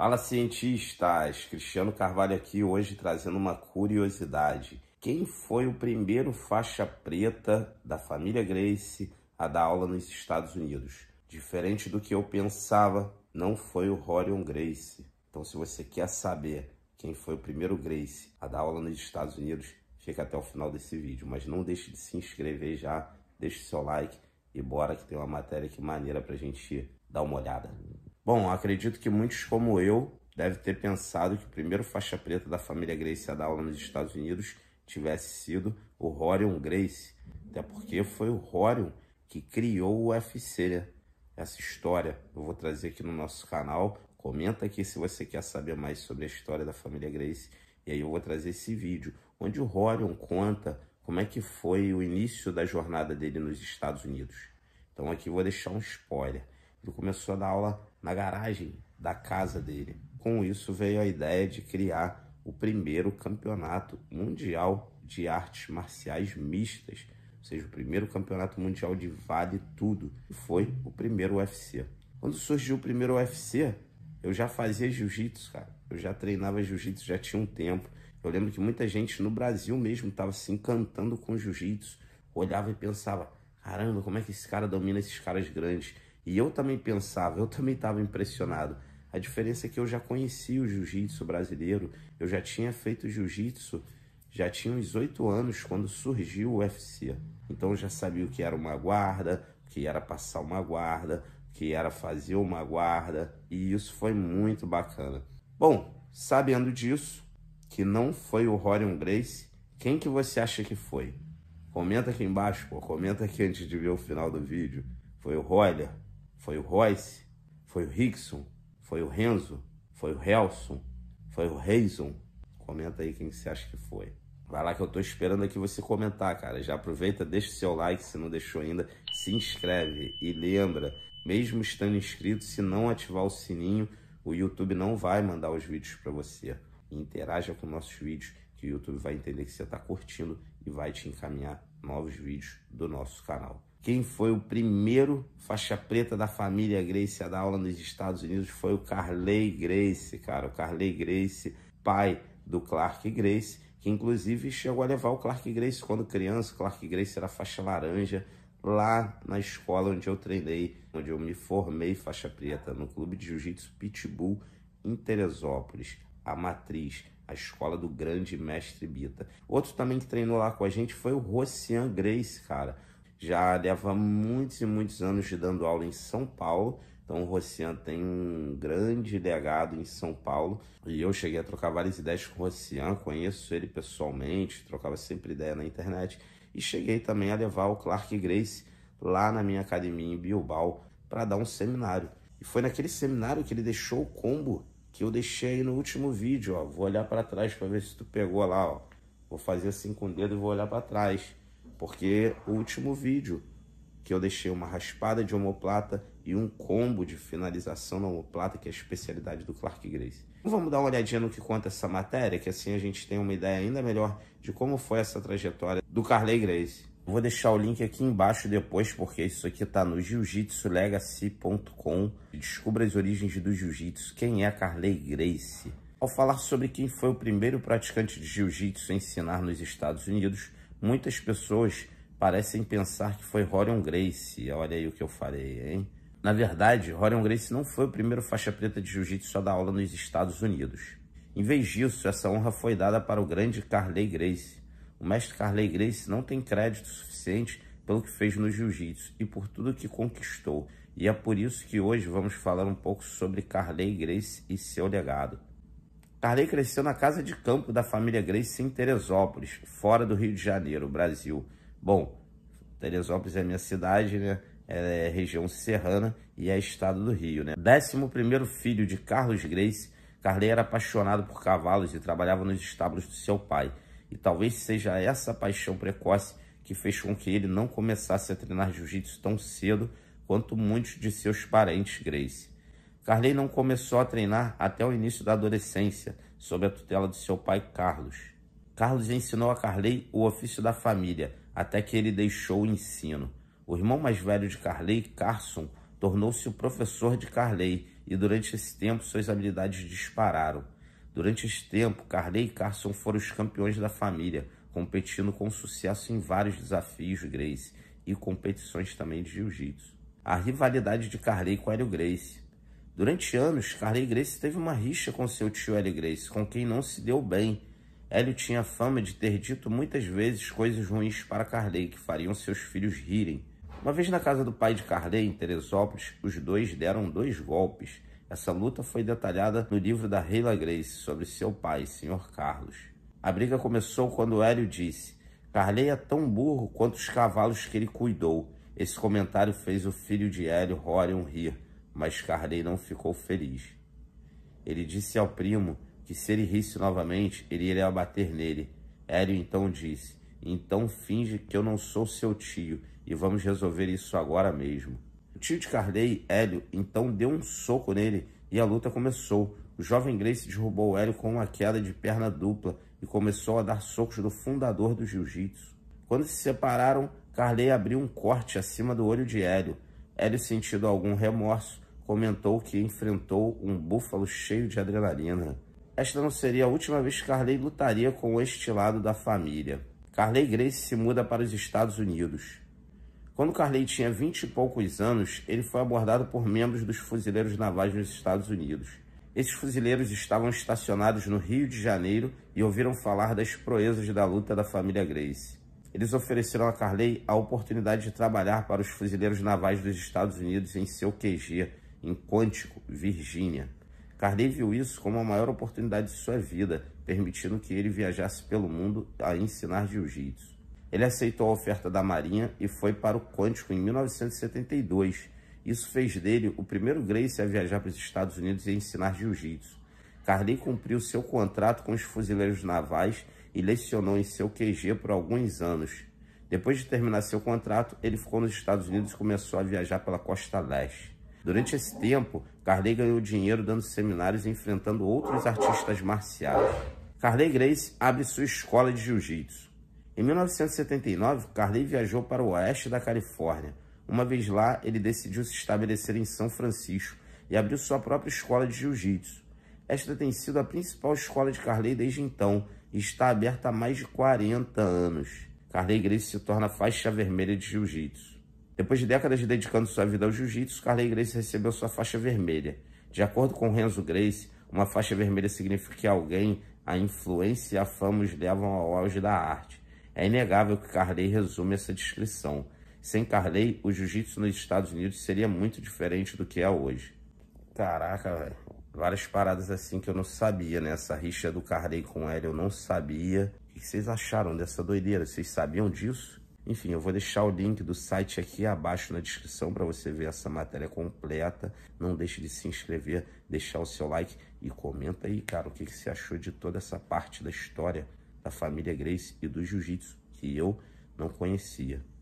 Fala cientistas, Cristiano Carvalho aqui hoje trazendo uma curiosidade. Quem foi o primeiro faixa preta da família Grace a dar aula nos Estados Unidos? Diferente do que eu pensava, não foi o Horion Grace. Então se você quer saber quem foi o primeiro Grace a dar aula nos Estados Unidos, fica até o final desse vídeo, mas não deixe de se inscrever já, deixe seu like e bora que tem uma matéria que maneira pra gente dar uma olhada. Bom, acredito que muitos como eu devem ter pensado que o primeiro faixa preta da família Grace a dar aula nos Estados Unidos tivesse sido o Rorion Grace, até porque foi o Rorion que criou o UFC, né? Essa história eu vou trazer aqui no nosso canal. Comenta aqui se você quer saber mais sobre a história da família Grace. E aí eu vou trazer esse vídeo, onde o Rorion conta como é que foi o início da jornada dele nos Estados Unidos. Então aqui eu vou deixar um spoiler. Ele começou a dar aula na garagem da casa dele. Com isso veio a ideia de criar o primeiro campeonato mundial de artes marciais mistas, ou seja, o primeiro campeonato mundial de vale tudo, e foi o primeiro UFC. Quando surgiu o primeiro UFC, eu já fazia jiu-jitsu, cara. Eu já treinava jiu-jitsu já tinha um tempo. Eu lembro que muita gente no Brasil mesmo estava se encantando com jiu-jitsu, olhava e pensava: caramba, como é que esse cara domina esses caras grandes? E eu também pensava, eu também estava impressionado. A diferença é que eu já conhecia o jiu-jitsu brasileiro, eu já tinha feito jiu-jitsu, já tinha uns oito anos quando surgiu o UFC. Então eu já sabia o que era uma guarda, o que era passar uma guarda, o que era fazer uma guarda, e isso foi muito bacana. Bom, sabendo disso, que não foi o Rorion Grace, quem que você acha que foi? Comenta aqui embaixo, pô, comenta aqui antes de ver o final do vídeo. Foi o Roller? Foi o Royce, foi o Rickson, foi o Renzo, foi o Helson, foi o Reison. Comenta aí quem você acha que foi. Vai lá que eu tô esperando aqui você comentar, cara. Já aproveita, deixa o seu like se não deixou ainda, se inscreve e lembra, mesmo estando inscrito, se não ativar o sininho, o YouTube não vai mandar os vídeos para você. Interaja com nossos vídeos, que o YouTube vai entender que você está curtindo e vai te encaminhar novos vídeos do nosso canal. Quem foi o primeiro faixa preta da família Grace a dar aula nos Estados Unidos foi o Carley Grace, cara. O Carley Grace, pai do Clark Grace, que inclusive chegou a levar o Clark Grace quando criança. O Clark Grace era faixa laranja lá na escola onde eu treinei, onde eu me formei faixa preta, no clube de jiu-jitsu Pitbull em Teresópolis, a matriz, a escola do grande mestre Bita. Outro também que treinou lá com a gente foi o Rocian Grace, cara já leva muitos e muitos anos dando aula em São Paulo. Então o Rossian tem um grande legado em São Paulo. E eu cheguei a trocar várias ideias com o Rossian, conheço ele pessoalmente, trocava sempre ideia na internet. E cheguei também a levar o Clark Grace lá na minha academia em Bilbao para dar um seminário. E foi naquele seminário que ele deixou o combo que eu deixei aí no último vídeo, ó. Vou olhar para trás para ver se tu pegou lá, ó. Vou fazer assim com o dedo e vou olhar para trás porque o último vídeo que eu deixei uma raspada de omoplata e um combo de finalização na omoplata, que é a especialidade do Clark Grace. Vamos dar uma olhadinha no que conta essa matéria, que assim a gente tem uma ideia ainda melhor de como foi essa trajetória do Carley Grace. Vou deixar o link aqui embaixo depois, porque isso aqui tá no jiu legacycom Descubra as origens do jiu-jitsu, quem é Carley Grace. Ao falar sobre quem foi o primeiro praticante de jiu-jitsu a ensinar nos Estados Unidos, Muitas pessoas parecem pensar que foi Rorion Grace. Olha aí o que eu falei, hein? Na verdade, Rorion Grace não foi o primeiro faixa preta de jiu-jitsu a dar aula nos Estados Unidos. Em vez disso, essa honra foi dada para o grande Carley Grace. O mestre Carley Grace não tem crédito suficiente pelo que fez no jiu-jitsu e por tudo que conquistou. E é por isso que hoje vamos falar um pouco sobre Carley Grace e seu legado. Carley cresceu na casa de campo da família Grace em Teresópolis, fora do Rio de Janeiro, Brasil. Bom, Teresópolis é minha cidade, né? É região serrana e é estado do Rio, né? Décimo primeiro filho de Carlos Grace, Carley era apaixonado por cavalos e trabalhava nos estábulos do seu pai. E talvez seja essa paixão precoce que fez com que ele não começasse a treinar jiu-jitsu tão cedo quanto muitos de seus parentes Grace. Carley não começou a treinar até o início da adolescência, sob a tutela de seu pai Carlos. Carlos ensinou a Carley o ofício da família, até que ele deixou o ensino. O irmão mais velho de Carley, Carson, tornou-se o professor de Carley e durante esse tempo suas habilidades dispararam. Durante esse tempo, Carley e Carson foram os campeões da família, competindo com sucesso em vários desafios Grace e competições também de jiu-jitsu. A rivalidade de Carley com Hélio Grace. Durante anos, Carly Grace teve uma rixa com seu tio Hélio Grace, com quem não se deu bem. Hélio tinha fama de ter dito muitas vezes coisas ruins para Carly, que fariam seus filhos rirem. Uma vez na casa do pai de Carly, em Teresópolis, os dois deram dois golpes. Essa luta foi detalhada no livro da Reila Grace sobre seu pai, Sr. Carlos. A briga começou quando Hélio disse: Carley é tão burro quanto os cavalos que ele cuidou. Esse comentário fez o filho de Hélio, Rorion, rir. Mas Carley não ficou feliz. Ele disse ao primo que se ele risse novamente, ele iria abater nele. Hélio então disse: Então finge que eu não sou seu tio e vamos resolver isso agora mesmo. O tio de Carley, Hélio, então deu um soco nele e a luta começou. O jovem Grace derrubou Hélio com uma queda de perna dupla e começou a dar socos do fundador do jiu-jitsu. Quando se separaram, Carley abriu um corte acima do olho de Hélio. Ele é sentindo algum remorso, comentou que enfrentou um búfalo cheio de adrenalina. Esta não seria a última vez que Carley lutaria com este lado da família. Carley Grace se muda para os Estados Unidos. Quando Carley tinha vinte e poucos anos, ele foi abordado por membros dos fuzileiros navais nos Estados Unidos. Esses fuzileiros estavam estacionados no Rio de Janeiro e ouviram falar das proezas da luta da família Grace eles ofereceram a Carley a oportunidade de trabalhar para os fuzileiros navais dos Estados Unidos em seu QG, em Quântico, Virgínia. Carley viu isso como a maior oportunidade de sua vida, permitindo que ele viajasse pelo mundo a ensinar jiu-jitsu. Ele aceitou a oferta da Marinha e foi para o Quântico em 1972. Isso fez dele o primeiro Grace a viajar para os Estados Unidos e ensinar jiu-jitsu. Carley cumpriu seu contrato com os fuzileiros navais e lecionou em seu QG por alguns anos. Depois de terminar seu contrato, ele ficou nos Estados Unidos e começou a viajar pela costa leste. Durante esse tempo, Carley ganhou dinheiro dando seminários e enfrentando outros artistas marciais. Carley Grace abre sua escola de jiu-jitsu. Em 1979, Carley viajou para o oeste da Califórnia. Uma vez lá, ele decidiu se estabelecer em São Francisco e abriu sua própria escola de jiu-jitsu. Esta tem sido a principal escola de Carley desde então, e está aberta há mais de 40 anos. Carley Grace se torna faixa vermelha de jiu-jitsu. Depois de décadas dedicando sua vida ao jiu-jitsu, Carley Grace recebeu sua faixa vermelha. De acordo com Renzo Grace, uma faixa vermelha significa que alguém, a influência e a fama os levam ao auge da arte. É inegável que Carley resume essa descrição. Sem Carley, o jiu-jitsu nos Estados Unidos seria muito diferente do que é hoje. Caraca, velho várias paradas assim que eu não sabia, né? Essa rixa do Carney com ela eu não sabia. O que vocês acharam dessa doideira? Vocês sabiam disso? Enfim, eu vou deixar o link do site aqui abaixo na descrição para você ver essa matéria completa. Não deixe de se inscrever, deixar o seu like e comenta aí, cara, o que, que você achou de toda essa parte da história da família Grace e do Jiu-Jitsu que eu não conhecia.